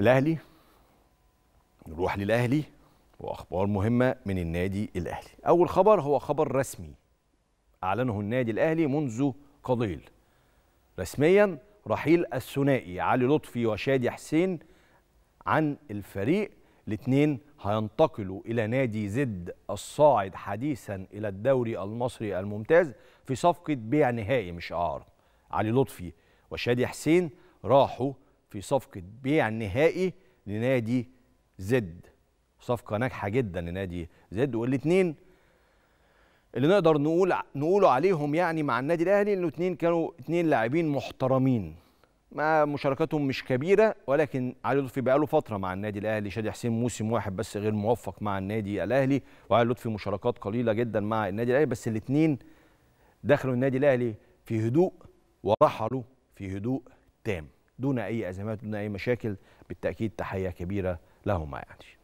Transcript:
الاهلي نروح للاهلي واخبار مهمه من النادي الاهلي اول خبر هو خبر رسمي اعلنه النادي الاهلي منذ قليل رسميا رحيل الثنائي علي لطفي وشادي حسين عن الفريق الاثنين هينتقلوا الى نادي زد الصاعد حديثا الى الدوري المصري الممتاز في صفقه بيع نهائي مش اعاره علي لطفي وشادي حسين راحوا في صفقة بيع نهائي لنادي زد صفقة ناجحة جدا لنادي زد والاثنين اللي نقدر نقول نقوله عليهم يعني مع النادي الاهلي انه اثنين كانوا اثنين لاعبين محترمين ما مشاركتهم مش كبيره ولكن علي لطفي بقاله فتره مع النادي الاهلي شادي حسين موسم واحد بس غير موفق مع النادي الاهلي وعلي لطفي مشاركات قليله جدا مع النادي الاهلي بس الاثنين دخلوا النادي الاهلي في هدوء ورحلوا في هدوء تام دون اي ازمات دون اي مشاكل بالتاكيد تحيه كبيره لهم يعني